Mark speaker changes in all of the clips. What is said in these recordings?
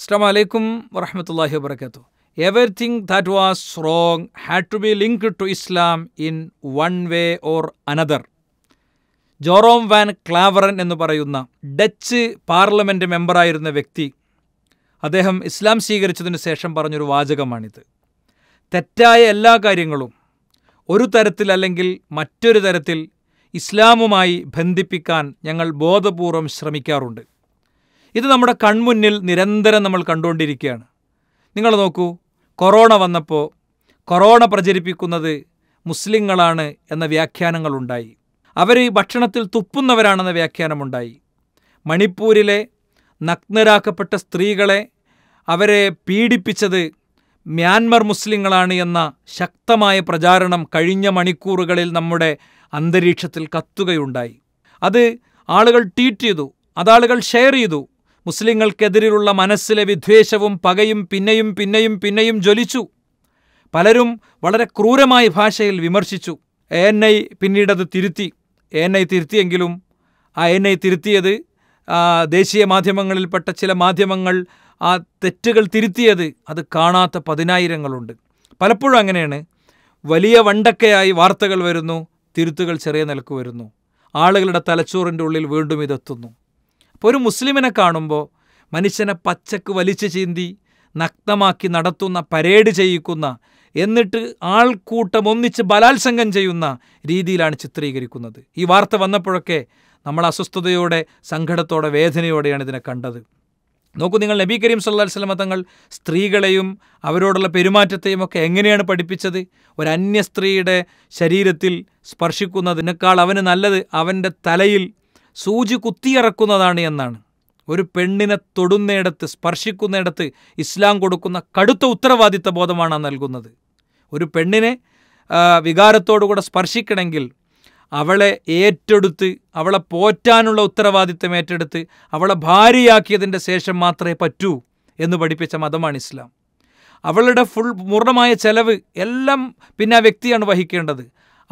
Speaker 1: അസ്ലാം വലൈക്കും വറഹമത്തല്ലാഹി വാബർക്കാത്തു everything that was wrong had to be linked to Islam in one way or another Joram van Klaveren എന്ന് പറയുന്ന ഡച്ച് പാർലമെൻറ്റ് മെമ്പറായിരുന്ന വ്യക്തി അദ്ദേഹം ഇസ്ലാം സ്വീകരിച്ചതിന് ശേഷം പറഞ്ഞൊരു വാചകമാണിത് തെറ്റായ എല്ലാ കാര്യങ്ങളും ഒരു തരത്തിൽ അല്ലെങ്കിൽ മറ്റൊരു തരത്തിൽ ഇസ്ലാമുമായി ബന്ധിപ്പിക്കാൻ ഞങ്ങൾ ബോധപൂർവം ശ്രമിക്കാറുണ്ട് ഇത് നമ്മുടെ കൺമുന്നിൽ നിരന്തരം നമ്മൾ കണ്ടുകൊണ്ടിരിക്കുകയാണ് നിങ്ങൾ നോക്കൂ കൊറോണ വന്നപ്പോൾ കൊറോണ പ്രചരിപ്പിക്കുന്നത് മുസ്ലിങ്ങളാണ് എന്ന വ്യാഖ്യാനങ്ങളുണ്ടായി അവർ ഭക്ഷണത്തിൽ തുപ്പുന്നവരാണെന്ന വ്യാഖ്യാനമുണ്ടായി മണിപ്പൂരിലെ നഗ്നരാക്കപ്പെട്ട സ്ത്രീകളെ അവരെ പീഡിപ്പിച്ചത് മ്യാൻമർ മുസ്ലിങ്ങളാണ് എന്ന ശക്തമായ പ്രചാരണം കഴിഞ്ഞ മണിക്കൂറുകളിൽ നമ്മുടെ അന്തരീക്ഷത്തിൽ കത്തുകയുണ്ടായി അത് ആളുകൾ ട്വീറ്റ് ചെയ്തു അതാളുകൾ ഷെയർ ചെയ്തു മുസ്ലിങ്ങൾക്കെതിരെയുള്ള മനസ്സിലെ വിദ്വേഷവും പകയും പിന്നെയും പിന്നെയും പിന്നെയും ജ്വലിച്ചു പലരും വളരെ ക്രൂരമായ ഭാഷയിൽ വിമർശിച്ചു എ എൻ ഐ പിന്നീടത് തിരുത്തി എ എൻ ഐ തിരുത്തിയെങ്കിലും ആ എൻ ഐ തിരുത്തിയത് ദേശീയ മാധ്യമങ്ങളിൽപ്പെട്ട ചില മാധ്യമങ്ങൾ ആ തെറ്റുകൾ തിരുത്തിയത് അത് കാണാത്ത പതിനായിരങ്ങളുണ്ട് പലപ്പോഴും അങ്ങനെയാണ് വലിയ വണ്ടക്കയായി വാർത്തകൾ വരുന്നു തിരുത്തുകൾ ചെറിയ നിലക്ക് വരുന്നു ആളുകളുടെ തലച്ചോറിൻ്റെ ഉള്ളിൽ വീണ്ടും ഇതെത്തുന്നു ഇപ്പോൾ ഒരു മുസ്ലിമിനെ കാണുമ്പോൾ മനുഷ്യനെ പച്ചക്ക് വലിച്ചു ചീന്തി നഗ്നമാക്കി നടത്തുന്ന പരേഡ് ചെയ്യിക്കുന്ന എന്നിട്ട് ആൾക്കൂട്ടം ഒന്നിച്ച് ബലാത്സംഗം ചെയ്യുന്ന രീതിയിലാണ് ചിത്രീകരിക്കുന്നത് ഈ വാർത്ത വന്നപ്പോഴൊക്കെ നമ്മൾ അസ്വസ്ഥതയോടെ സങ്കടത്തോടെ വേദനയോടെയാണ് ഇതിനെ കണ്ടത് നോക്കൂ നിങ്ങൾ നബി കരീം സല്ലാ സ്വലമ തങ്ങൾ സ്ത്രീകളെയും അവരോടുള്ള പെരുമാറ്റത്തെയും ഒക്കെ എങ്ങനെയാണ് പഠിപ്പിച്ചത് ഒരു അന്യ സ്ത്രീയുടെ ശരീരത്തിൽ സ്പർശിക്കുന്നതിനേക്കാൾ അവന് നല്ലത് അവൻ്റെ തലയിൽ സൂചി കുത്തിയിറക്കുന്നതാണ് എന്നാണ് ഒരു പെണ്ണിനെ തൊടുന്നിടത്ത് സ്പർശിക്കുന്നിടത്ത് ഇസ്ലാം കൊടുക്കുന്ന കടുത്ത ഉത്തരവാദിത്ത ബോധമാണ് നൽകുന്നത് ഒരു പെണ്ണിനെ വികാരത്തോടുകൂടെ സ്പർശിക്കണമെങ്കിൽ അവളെ ഏറ്റെടുത്ത് അവളെ പോറ്റാനുള്ള ഉത്തരവാദിത്തം ഏറ്റെടുത്ത് അവളെ ഭാര്യയാക്കിയതിൻ്റെ ശേഷം മാത്രമേ പറ്റൂ എന്ന് പഠിപ്പിച്ച മതമാണ് ഇസ്ലാം അവളുടെ ഫുൾ പൂർണ്ണമായ ചെലവ് എല്ലാം പിന്നെ ആ വ്യക്തിയാണ് വഹിക്കേണ്ടത്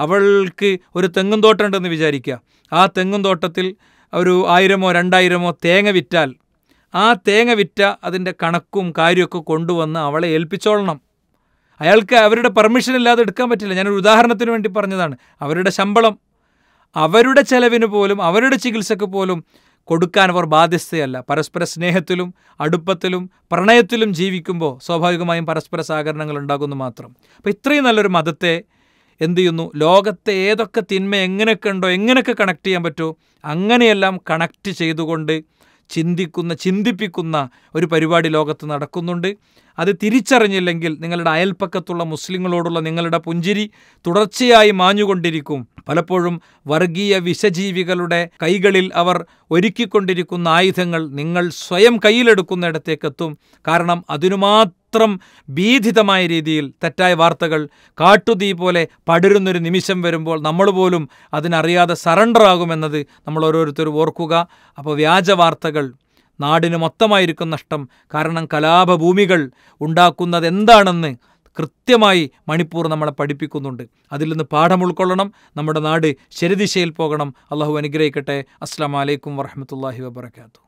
Speaker 1: അവൾക്ക് ഒരു തെങ്ങും തോട്ടമുണ്ടെന്ന് വിചാരിക്കുക ആ തെങ്ങും തോട്ടത്തിൽ ഒരു ആയിരമോ രണ്ടായിരമോ തേങ്ങ വിറ്റാൽ ആ തേങ്ങ വിറ്റ അതിൻ്റെ കണക്കും കാര്യമൊക്കെ കൊണ്ടുവന്ന് അവളെ ഏൽപ്പിച്ചോളണം അയാൾക്ക് അവരുടെ പെർമിഷൻ ഇല്ലാതെ എടുക്കാൻ പറ്റില്ല ഞാനൊരു ഉദാഹരണത്തിന് വേണ്ടി പറഞ്ഞതാണ് അവരുടെ ശമ്പളം അവരുടെ ചെലവിന് പോലും അവരുടെ ചികിത്സയ്ക്ക് പോലും കൊടുക്കാൻ അവർ ബാധ്യസ്ഥയല്ല പരസ്പര സ്നേഹത്തിലും അടുപ്പത്തിലും പ്രണയത്തിലും ജീവിക്കുമ്പോൾ സ്വാഭാവികമായും പരസ്പര സഹകരണങ്ങൾ ഉണ്ടാകുന്നു മാത്രം അപ്പോൾ ഇത്രയും നല്ലൊരു മതത്തെ എന്ത് ചെയ്യുന്നു ലോകത്തെ ഏതൊക്കെ തിന്മ എങ്ങനെയൊക്കെ ഉണ്ടോ എങ്ങനെയൊക്കെ കണക്ട് ചെയ്യാൻ പറ്റുമോ അങ്ങനെയെല്ലാം കണക്ട് ചെയ്തുകൊണ്ട് ചിന്തിക്കുന്ന ചിന്തിപ്പിക്കുന്ന ഒരു പരിപാടി ലോകത്ത് നടക്കുന്നുണ്ട് അത് തിരിച്ചറിഞ്ഞില്ലെങ്കിൽ നിങ്ങളുടെ അയൽപ്പക്കത്തുള്ള മുസ്ലിങ്ങളോടുള്ള നിങ്ങളുടെ പുഞ്ചിരി തുടർച്ചയായി മാഞ്ഞുകൊണ്ടിരിക്കും പലപ്പോഴും വർഗീയ വിഷജീവികളുടെ കൈകളിൽ അവർ ഒരുക്കിക്കൊണ്ടിരിക്കുന്ന ആയുധങ്ങൾ നിങ്ങൾ സ്വയം കയ്യിലെടുക്കുന്നിടത്തേക്കെത്തും കാരണം അതിനുമാത്രം മാത്രം ഭീതിതമായ രീതിയിൽ തെറ്റായ വാർത്തകൾ കാട്ടുതീ പോലെ പടരുന്നൊരു നിമിഷം വരുമ്പോൾ നമ്മൾ പോലും അതിനറിയാതെ സറണ്ടർ ആകുമെന്നത് നമ്മൾ ഓരോരുത്തരും ഓർക്കുക അപ്പോൾ വ്യാജ വാർത്തകൾ നാടിന് മൊത്തമായിരിക്കും നഷ്ടം കാരണം കലാപഭൂമികൾ ഉണ്ടാക്കുന്നത് എന്താണെന്ന് കൃത്യമായി മണിപ്പൂർ നമ്മളെ പഠിപ്പിക്കുന്നുണ്ട് അതിൽ നിന്ന് പാഠം ഉൾക്കൊള്ളണം നമ്മുടെ നാട് ശരിദിശയിൽ പോകണം അള്ളാഹു അനുഗ്രഹിക്കട്ടെ അസ്സാം വലൈക്കും വറഹമത്തല്ലാഹി വാത്തു